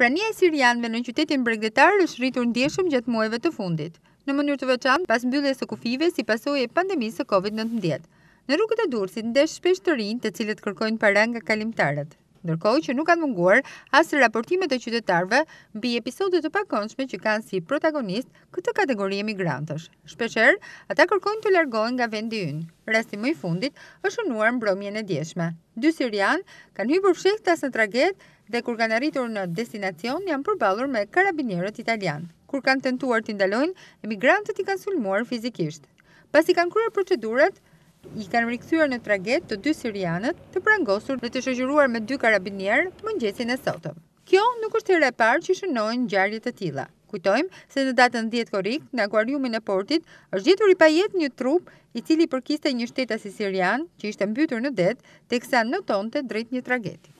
Prania e sirianve në qytetin bregdetar është rritur ndjeshëm gjatë muajve të fundit, në mënyrë të veçantë pas mbylljes së kufive si pasojë e pandemisë së COVID-19. Në rrugët e Durrësit ndesh shpesh të rinj të cilët kërkojnë para nga kalimtarët ndërkohë që nuk kanë munguar asë raportimet e qytetarve mbi episodet të pakonshme që kanë si protagonist këtë kategori emigrantësh. Shpesher, ata kërkojnë të largohen nga vendi ynë. Rasti më i fundit është unuar mbrëmjen e djeshme. Dy sirian kanë hyrë fshehtas në traget dhe kur kanë arritur në destinacion janë përballur me karabinierët italian. Kur kanë tentuar t'i ndalojnë, emigrantët i kanë sulmuar fizikisht. Pasi kanë kryer procedurat, i kanë rikëthyre në traget të dy sirianët të prangosur dhe të shëgjuruar me dy karabinjerë të mëngjesin e sotëm. Kjo nuk është të reparë që shënojnë gjarjet e tila. Kujtojmë se në datën 10 korik në akuariumin e portit është gjithur i pa jetë një trup i cili përkiste një shtetasi sirian që ishte mbytur në det të eksan në tonte drejt një tragetit.